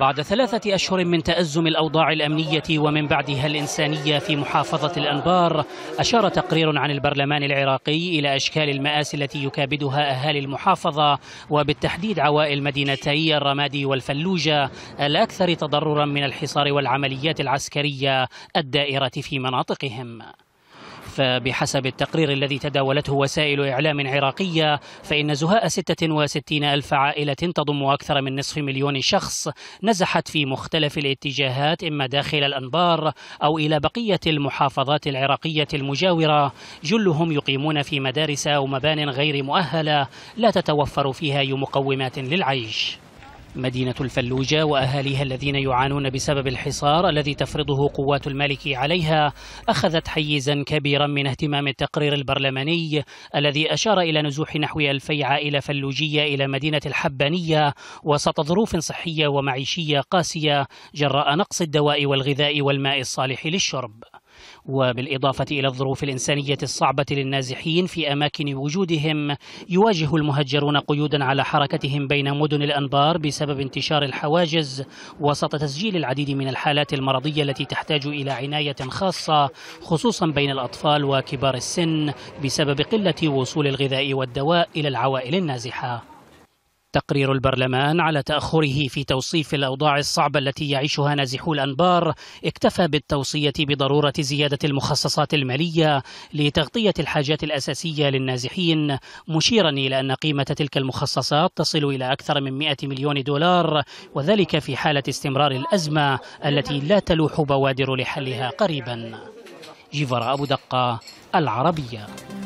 بعد ثلاثة أشهر من تأزم الأوضاع الأمنية ومن بعدها الإنسانية في محافظة الأنبار أشار تقرير عن البرلمان العراقي إلى أشكال المآسي التي يكابدها أهالي المحافظة وبالتحديد عوائل مدينتي الرمادي والفلوجة الأكثر تضررا من الحصار والعمليات العسكرية الدائرة في مناطقهم فبحسب التقرير الذي تداولته وسائل إعلام عراقية فإن زهاء 66 ألف عائلة تضم أكثر من نصف مليون شخص نزحت في مختلف الاتجاهات إما داخل الأنبار أو إلى بقية المحافظات العراقية المجاورة جلهم يقيمون في مدارس أو مبان غير مؤهلة لا تتوفر فيها أي مقومات للعيش مدينة الفلوجة وأهاليها الذين يعانون بسبب الحصار الذي تفرضه قوات المالكي عليها أخذت حيزا كبيرا من اهتمام التقرير البرلماني الذي أشار إلى نزوح نحو ألفي عائلة فلوجية إلى مدينة الحبانية وسط ظروف صحية ومعيشية قاسية جراء نقص الدواء والغذاء والماء الصالح للشرب وبالإضافة إلى الظروف الإنسانية الصعبة للنازحين في أماكن وجودهم يواجه المهجرون قيودا على حركتهم بين مدن الأنبار بسبب انتشار الحواجز وسط تسجيل العديد من الحالات المرضية التي تحتاج إلى عناية خاصة خصوصا بين الأطفال وكبار السن بسبب قلة وصول الغذاء والدواء إلى العوائل النازحة تقرير البرلمان على تأخره في توصيف الأوضاع الصعبة التي يعيشها نازحو الأنبار اكتفى بالتوصية بضرورة زيادة المخصصات المالية لتغطية الحاجات الأساسية للنازحين مشيرا إلى أن قيمة تلك المخصصات تصل إلى أكثر من 100 مليون دولار وذلك في حالة استمرار الأزمة التي لا تلوح بوادر لحلها قريبا جيفر أبو دقة العربية